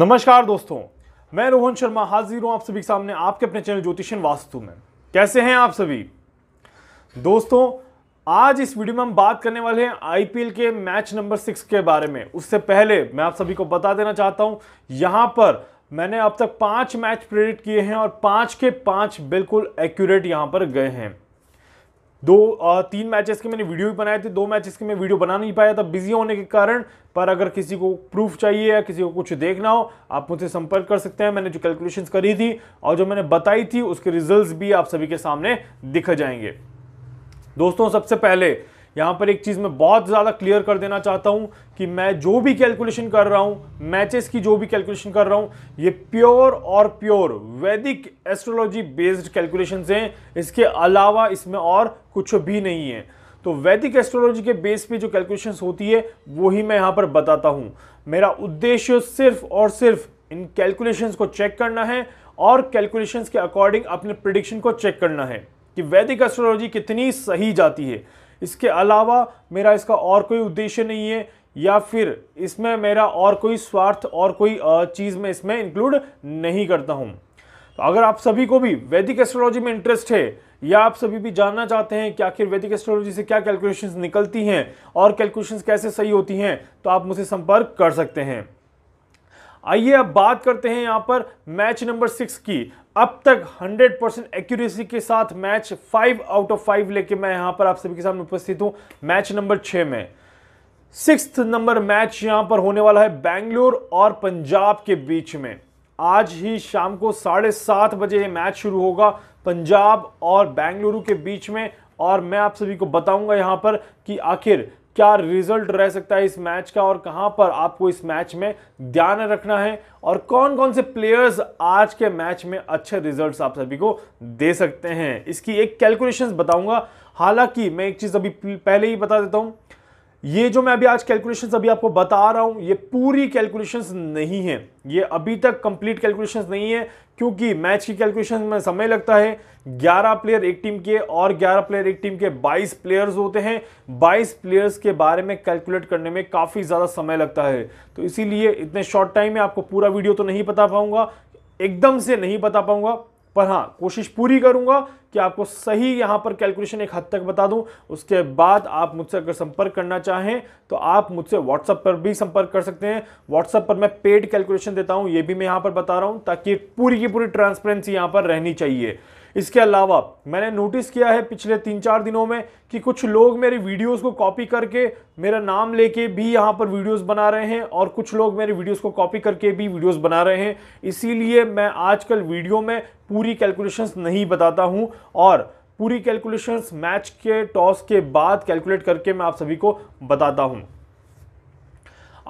नमस्कार दोस्तों मैं रोहन शर्मा हाजिर हूँ आप सभी के सामने आपके अपने चैनल ज्योतिषन वास्तु में कैसे हैं आप सभी दोस्तों आज इस वीडियो में हम बात करने वाले हैं आईपीएल के मैच नंबर सिक्स के बारे में उससे पहले मैं आप सभी को बता देना चाहता हूं यहाँ पर मैंने अब तक पांच मैच प्रेडिक्ट किए हैं और पांच के पांच बिल्कुल एक्यूरेट यहाँ पर गए हैं दो तीन मैचेस के मैंने वीडियो भी बनाए थे दो मैचेस के मैं वीडियो बना नहीं पाया था बिजी होने के कारण पर अगर किसी को प्रूफ चाहिए या किसी को कुछ देखना हो आप मुझसे संपर्क कर सकते हैं मैंने जो कैलकुलेशन करी थी और जो मैंने बताई थी उसके रिजल्ट भी आप सभी के सामने दिख जाएंगे दोस्तों सबसे पहले यहाँ पर एक चीज़ मैं बहुत ज़्यादा क्लियर कर देना चाहता हूँ कि मैं जो भी कैलकुलेशन कर रहा हूँ मैचेस की जो भी कैलकुलेशन कर रहा हूँ ये प्योर और प्योर वैदिक एस्ट्रोलॉजी बेस्ड कैलकुलेशन हैं इसके अलावा इसमें और कुछ भी नहीं है तो वैदिक एस्ट्रोलॉजी के बेस पे जो कैलकुलेशन होती है वो ही मैं यहाँ पर बताता हूँ मेरा उद्देश्य सिर्फ और सिर्फ इन कैलकुलेशंस को चेक करना है और कैलकुलेशंस के अकॉर्डिंग अपने प्रिडिक्शन को चेक करना है कि वैदिक एस्ट्रोलॉजी कितनी सही जाती है इसके अलावा मेरा इसका और कोई उद्देश्य नहीं है या फिर इसमें मेरा और कोई स्वार्थ और कोई चीज़ में इसमें इंक्लूड नहीं करता हूँ तो अगर आप सभी को भी वैदिक एस्ट्रोलॉजी में इंटरेस्ट है या आप सभी भी जानना चाहते हैं कि आखिर वैदिक एस्ट्रोलॉजी से क्या कैलकुलेशंस निकलती हैं और कैलकुलेशंस कैसे सही होती हैं तो आप मुझे संपर्क कर सकते हैं आइए अब बात करते हैं यहाँ पर मैच नंबर सिक्स की अब तक 100 परसेंट एक्यूरेसी के साथ मैच 5 आउट ऑफ 5 लेके मैं यहां पर आप सभी के सामने उपस्थित हूं मैच नंबर 6 में सिक्स नंबर मैच यहां पर होने वाला है बैंगलोर और पंजाब के बीच में आज ही शाम को साढ़े सात बजे मैच शुरू होगा पंजाब और बेंगलुरु के बीच में और मैं आप सभी को बताऊंगा यहां पर कि आखिर क्या रिजल्ट रह सकता है इस मैच का और कहां पर आपको इस मैच में ध्यान रखना है और कौन कौन से प्लेयर्स आज के मैच में अच्छे रिजल्ट्स आप सभी को दे सकते हैं इसकी एक कैलकुलेशंस बताऊंगा हालांकि मैं एक चीज़ अभी पहले ही बता देता हूं ये जो मैं अभी आज कैलकुलेशंस अभी आपको बता रहा हूँ ये पूरी कैलकुलेशंस नहीं है ये अभी तक कंप्लीट कैलकुलेशंस नहीं है क्योंकि मैच की कैलकुलेशन में समय लगता है 11 प्लेयर एक टीम के और 11 प्लेयर एक टीम के 22 प्लेयर्स होते हैं 22 प्लेयर्स के बारे में कैलकुलेट करने में काफ़ी ज़्यादा समय लगता है तो इसीलिए इतने शॉर्ट टाइम में आपको पूरा वीडियो तो नहीं बता पाऊँगा एकदम से नहीं बता पाऊँगा पर हाँ कोशिश पूरी करूँगा कि आपको सही यहाँ पर कैलकुलेशन एक हद तक बता दूँ उसके बाद आप मुझसे अगर संपर्क करना चाहें तो आप मुझसे व्हाट्सअप पर भी संपर्क कर सकते हैं व्हाट्सअप पर मैं पेड कैलकुलेशन देता हूँ ये भी मैं यहाँ पर बता रहा हूँ ताकि पूरी की पूरी ट्रांसपेरेंसी यहाँ पर रहनी चाहिए इसके अलावा मैंने नोटिस किया है पिछले तीन चार दिनों में कि कुछ लोग मेरी वीडियोस को कॉपी करके मेरा नाम लेके भी यहाँ पर वीडियोस बना रहे हैं और कुछ लोग मेरे वीडियोस को कॉपी करके भी वीडियोस बना रहे हैं इसीलिए मैं आजकल वीडियो में पूरी कैलकुलेशंस नहीं बताता हूँ और पूरी कैलकुलेशंस मैच के टॉस के बाद कैलकुलेट करके मैं आप सभी को बताता हूँ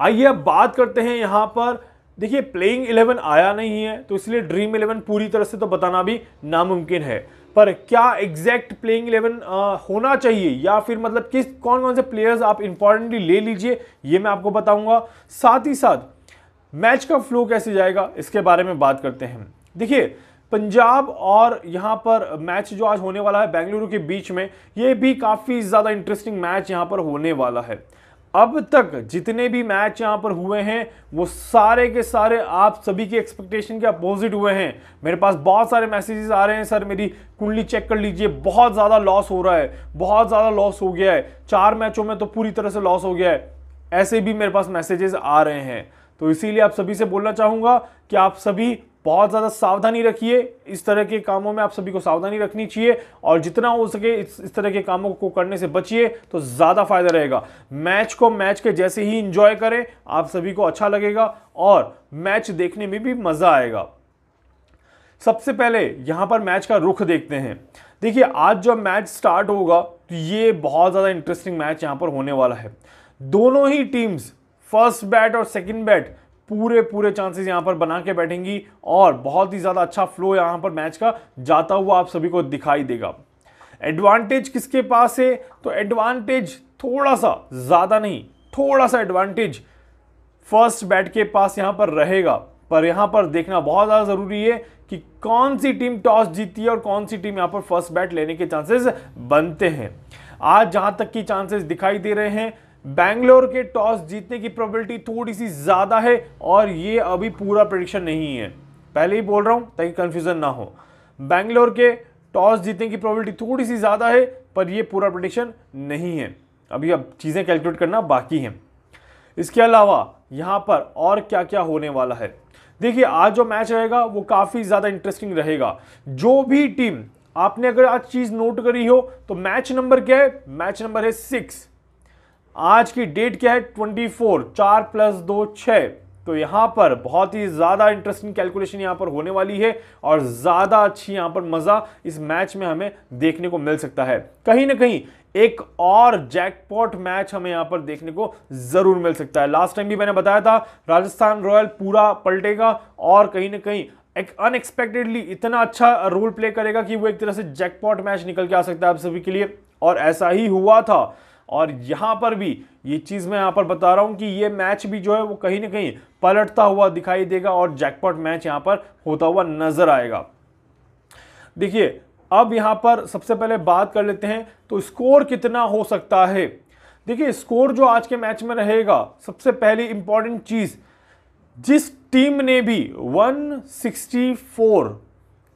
आइए अब बात करते हैं यहाँ पर देखिए प्लेइंग इलेवन आया नहीं है तो इसलिए ड्रीम इलेवन पूरी तरह से तो बताना भी नामुमकिन है पर क्या एग्जैक्ट प्लेइंग इलेवन होना चाहिए या फिर मतलब किस कौन कौन से प्लेयर्स आप इंपॉर्टेंटली ले लीजिए ये मैं आपको बताऊंगा साथ ही साथ मैच का फ्लो कैसे जाएगा इसके बारे में बात करते हैं देखिए पंजाब और यहाँ पर मैच जो आज होने वाला है बेंगलुरु के बीच में ये भी काफ़ी ज़्यादा इंटरेस्टिंग मैच यहाँ पर होने वाला है अब तक जितने भी मैच यहाँ पर हुए हैं वो सारे के सारे आप सभी के एक्सपेक्टेशन के अपोजिट हुए हैं मेरे पास बहुत सारे मैसेजेस आ रहे हैं सर मेरी कुंडली चेक कर लीजिए बहुत ज़्यादा लॉस हो रहा है बहुत ज़्यादा लॉस हो गया है चार मैचों में तो पूरी तरह से लॉस हो गया है ऐसे भी मेरे पास मैसेजेस आ रहे हैं तो इसीलिए आप सभी से बोलना चाहूँगा कि आप सभी बहुत ज़्यादा सावधानी रखिए इस तरह के कामों में आप सभी को सावधानी रखनी चाहिए और जितना हो सके इस इस तरह के कामों को करने से बचिए तो ज़्यादा फायदा रहेगा मैच को मैच के जैसे ही इंजॉय करें आप सभी को अच्छा लगेगा और मैच देखने में भी मज़ा आएगा सबसे पहले यहाँ पर मैच का रुख देखते हैं देखिए आज जब मैच स्टार्ट होगा तो ये बहुत ज़्यादा इंटरेस्टिंग मैच यहाँ पर होने वाला है दोनों ही टीम्स फर्स्ट बैट और सेकेंड बैट पूरे पूरे चांसेस यहाँ पर बना के बैठेंगी और बहुत ही ज़्यादा अच्छा फ्लो यहाँ पर मैच का जाता हुआ आप सभी को दिखाई देगा एडवांटेज किसके पास है तो एडवांटेज थोड़ा सा ज़्यादा नहीं थोड़ा सा एडवांटेज फर्स्ट बैट के पास यहाँ पर रहेगा पर यहां पर देखना बहुत ज़्यादा ज़रूरी है कि कौन सी टीम टॉस जीती है और कौन सी टीम यहाँ पर फर्स्ट बैट लेने के चांसेस बनते हैं आज जहां तक की चांसेस दिखाई दे रहे हैं बैंगलोर के टॉस जीतने की प्रोबेबिलिटी थोड़ी सी ज़्यादा है और ये अभी पूरा प्रडिक्शन नहीं है पहले ही बोल रहा हूँ ताकि कन्फ्यूज़न ना हो बैंगलोर के टॉस जीतने की प्रोबेबिलिटी थोड़ी सी ज़्यादा है पर यह पूरा प्रडिक्शन नहीं है अभी अब चीज़ें कैलकुलेट करना बाकी हैं इसके अलावा यहाँ पर और क्या क्या होने वाला है देखिए आज जो मैच रहेगा वो काफ़ी ज़्यादा इंटरेस्टिंग रहेगा जो भी टीम आपने अगर आज चीज़ नोट करी हो तो मैच नंबर क्या है मैच नंबर है सिक्स आज की डेट क्या है 24 चार प्लस दो छ तो यहां पर बहुत ही ज़्यादा इंटरेस्टिंग कैलकुलेशन यहाँ पर होने वाली है और ज़्यादा अच्छी यहाँ पर मज़ा इस मैच में हमें देखने को मिल सकता है कहीं ना कहीं एक और जैकपॉट मैच हमें यहाँ पर देखने को ज़रूर मिल सकता है लास्ट टाइम भी मैंने बताया था राजस्थान रॉयल पूरा पलटेगा और कहीं ना कहीं एक अनएक्सपेक्टेडली इतना अच्छा रोल प्ले करेगा कि वो एक तरह से जैकपॉट मैच निकल के आ सकता है आप सभी के लिए और ऐसा ही हुआ था और यहाँ पर भी ये चीज़ मैं यहाँ पर बता रहा हूँ कि ये मैच भी जो है वो कहीं ना कहीं पलटता हुआ दिखाई देगा और जैकपॉट मैच यहाँ पर होता हुआ नजर आएगा देखिए अब यहाँ पर सबसे पहले बात कर लेते हैं तो स्कोर कितना हो सकता है देखिए स्कोर जो आज के मैच में रहेगा सबसे पहली इंपॉर्टेंट चीज़ जिस टीम ने भी 164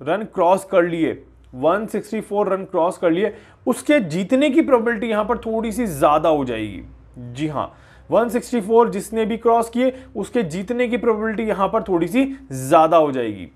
रन क्रॉस कर लिए 164 रन क्रॉस कर लिए उसके जीतने की प्रोबेबिलिटी यहां पर थोड़ी सी ज़्यादा हो जाएगी जी हां 164 जिसने भी क्रॉस किए उसके जीतने की प्रोबेबिलिटी यहां पर थोड़ी सी ज़्यादा हो जाएगी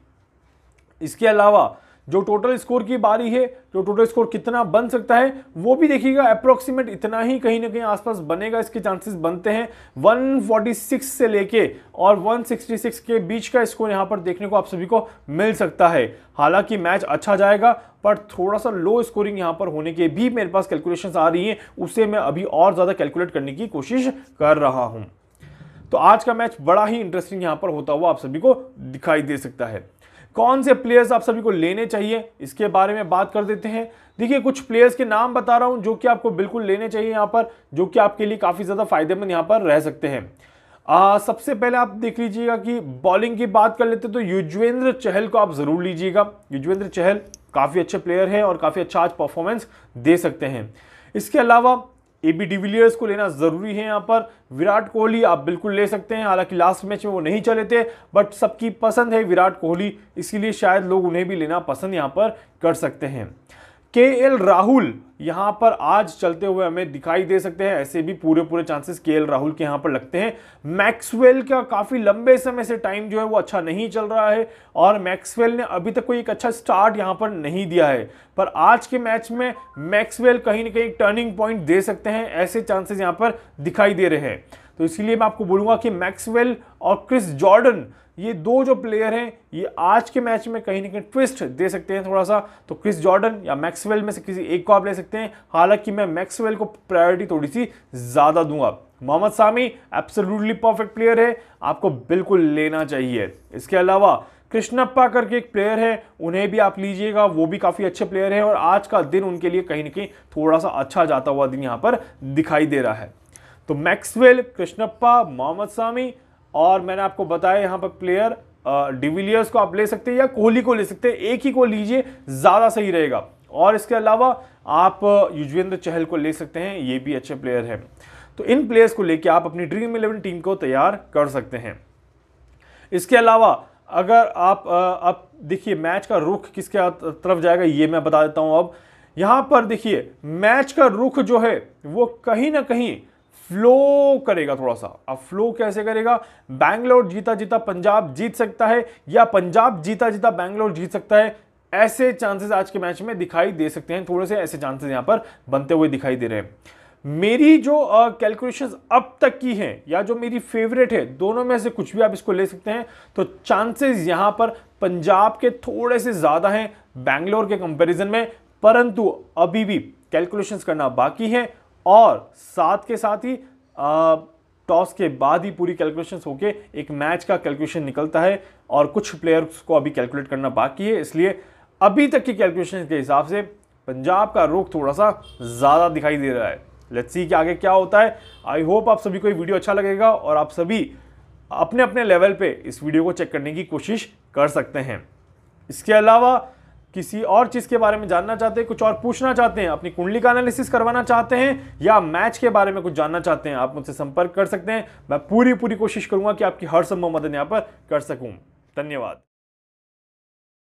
इसके अलावा जो टोटल स्कोर की बारी है जो टोटल स्कोर कितना बन सकता है वो भी देखिएगा अप्रोक्सीमेट इतना ही कहीं ना कहीं आसपास बनेगा इसके चांसेस बनते हैं 146 से लेके और 166 के बीच का स्कोर यहाँ पर देखने को आप सभी को मिल सकता है हालांकि मैच अच्छा जाएगा पर थोड़ा सा लो स्कोरिंग यहाँ पर होने के भी मेरे पास कैलकुलेशन आ रही है उसे मैं अभी और ज़्यादा कैलकुलेट करने की कोशिश कर रहा हूँ तो आज का मैच बड़ा ही इंटरेस्टिंग यहाँ पर होता हुआ आप सभी को दिखाई दे सकता है कौन से प्लेयर्स आप सभी को लेने चाहिए इसके बारे में बात कर देते हैं देखिए कुछ प्लेयर्स के नाम बता रहा हूं जो कि आपको बिल्कुल लेने चाहिए यहाँ पर जो कि आपके लिए काफ़ी ज़्यादा फायदेमंद यहाँ पर रह सकते हैं आ, सबसे पहले आप देख लीजिएगा कि बॉलिंग की बात कर लेते तो युजवेंद्र चहल को आप ज़रूर लीजिएगा युजवेंद्र चहल काफ़ी अच्छे प्लेयर हैं और काफ़ी अच्छा आज परफॉर्मेंस दे सकते हैं इसके अलावा ए बी डिविलियर्स को लेना ज़रूरी है यहाँ पर विराट कोहली आप बिल्कुल ले सकते हैं हालांकि लास्ट मैच में वो नहीं चले थे बट सबकी पसंद है विराट कोहली इसीलिए शायद लोग उन्हें भी लेना पसंद यहाँ पर कर सकते हैं के एल राहुल यहां पर आज चलते हुए हमें दिखाई दे सकते हैं ऐसे भी पूरे पूरे चांसेस के एल राहुल के यहां पर लगते हैं मैक्सवेल का काफी लंबे समय से टाइम जो है वो अच्छा नहीं चल रहा है और मैक्सवेल ने अभी तक कोई एक अच्छा स्टार्ट यहां पर नहीं दिया है पर आज के मैच में मैक्सवेल कहीं ना कहीं टर्निंग पॉइंट दे सकते हैं ऐसे चांसेस यहाँ पर दिखाई दे रहे हैं तो इसीलिए मैं आपको बोलूंगा कि मैक्सवेल और क्रिस जॉर्डन ये दो जो प्लेयर हैं ये आज के मैच में कहीं ना कहीं ट्विस्ट दे सकते हैं थोड़ा सा तो क्रिस जॉर्डन या मैक्सवेल में से किसी एक को आप ले सकते हैं हालांकि मैं मैक्सवेल को प्रायोरिटी थोड़ी सी ज़्यादा दूंगा Mohammed Shami absolutely perfect player है आपको बिल्कुल लेना चाहिए इसके अलावा कृष्णप्पा करके एक प्लेयर है उन्हें भी आप लीजिएगा वो भी काफ़ी अच्छे प्लेयर हैं और आज का दिन उनके लिए कहीं ना कहीं थोड़ा सा अच्छा जाता हुआ दिन यहाँ पर दिखाई दे रहा है तो मैक्सवेल कृष्णप्पा मोहम्मद सामी और मैंने आपको बताया यहाँ पर प्लेयर डिविलियर्स को आप ले सकते हैं या कोहली को ले सकते हैं एक ही को लीजिए ज़्यादा सही रहेगा और इसके अलावा आप युजवेंद्र चहल को ले सकते हैं ये भी अच्छे प्लेयर हैं तो इन प्लेयर्स को लेके आप अपनी ड्रीम इलेवन टीम को तैयार कर सकते हैं इसके अलावा अगर आप अब देखिए मैच का रुख किसके तरफ जाएगा ये मैं बता देता हूँ अब यहाँ पर देखिए मैच का रुख जो है वो कहीं ना कहीं फ्लो करेगा थोड़ा सा अब फ्लो कैसे करेगा बैंगलोर जीता जीता पंजाब जीत सकता है या पंजाब जीता जीता बैंगलोर जीत सकता है ऐसे चांसेस आज के मैच में दिखाई दे सकते हैं थोड़े से ऐसे चांसेस यहां पर बनते हुए दिखाई दे रहे हैं मेरी जो कैलकुलेशंस uh, अब तक की हैं या जो मेरी फेवरेट है दोनों में से कुछ भी आप इसको ले सकते हैं तो चांसेस यहां पर पंजाब के थोड़े से ज़्यादा हैं बैंगलोर के कंपैरिजन में परंतु अभी भी कैलकुलेशंस करना बाकी है और साथ के साथ ही टॉस के बाद ही पूरी कैलकुलेशन होके एक मैच का कैलकुलेशन निकलता है और कुछ प्लेयर्स को अभी कैलकुलेट करना बाकी है इसलिए अभी तक की कैलकुलेशन के हिसाब से पंजाब का रुख थोड़ा सा ज़्यादा दिखाई दे रहा है लेट्स सी कि आगे क्या होता है आई होप आप सभी को ये वीडियो अच्छा लगेगा और आप सभी अपने अपने लेवल पे इस वीडियो को चेक करने की कोशिश कर सकते हैं इसके अलावा किसी और चीज़ के बारे में जानना चाहते हैं कुछ और पूछना चाहते हैं अपनी कुंडली का एनालिसिस करवाना चाहते हैं या मैच के बारे में कुछ जानना चाहते हैं आप मुझसे संपर्क कर सकते हैं मैं पूरी पूरी कोशिश करूंगा कि आपकी हर संभव मदद यहाँ पर कर सकूँ धन्यवाद